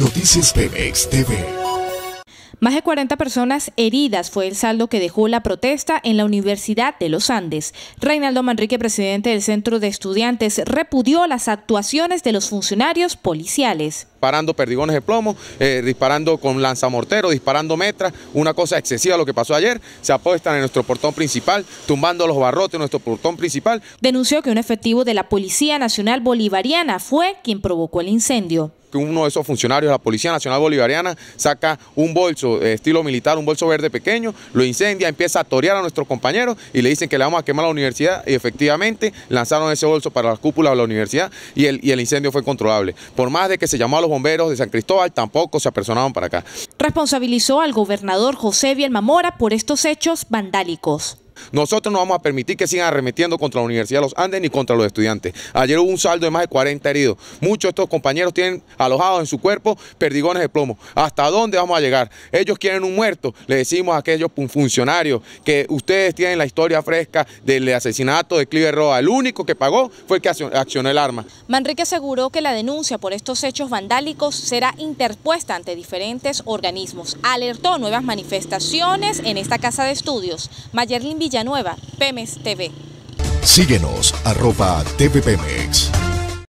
Noticias TV, TV. Más de 40 personas heridas fue el saldo que dejó la protesta en la Universidad de los Andes. Reinaldo Manrique, presidente del Centro de Estudiantes, repudió las actuaciones de los funcionarios policiales. Parando perdigones de plomo, eh, disparando con lanzamortero, disparando metras, una cosa excesiva lo que pasó ayer, se apuestan en nuestro portón principal, tumbando los barrotes en nuestro portón principal. Denunció que un efectivo de la Policía Nacional Bolivariana fue quien provocó el incendio uno de esos funcionarios de la Policía Nacional Bolivariana saca un bolso de eh, estilo militar, un bolso verde pequeño, lo incendia, empieza a torear a nuestros compañeros y le dicen que le vamos a quemar la universidad y efectivamente lanzaron ese bolso para las cúpulas de la universidad y el, incendio fue controlable. Por más de que se llamó a los bomberos de San Cristóbal, tampoco se apersonaron para acá. Responsabilizó al gobernador José Mamora por estos hechos vandálicos. Nosotros no vamos a permitir que sigan arremetiendo contra la Universidad de los Andes ni contra los estudiantes. Ayer hubo un saldo de más de 40 heridos. Muchos de estos compañeros tienen alojados en su cuerpo perdigones de plomo. ¿Hasta dónde vamos a llegar? Ellos quieren un muerto. Le decimos a aquellos funcionarios que ustedes tienen la historia fresca del asesinato de Clive Roa. El único que pagó fue que accionó el arma. Manrique aseguró que la denuncia por estos hechos vandálicos será interpuesta ante diferentes organismos. Alertó nuevas manifestaciones en esta casa de estudios. Mayerlin Villanueva, Pemex TV. Síguenos, arroba Pemex.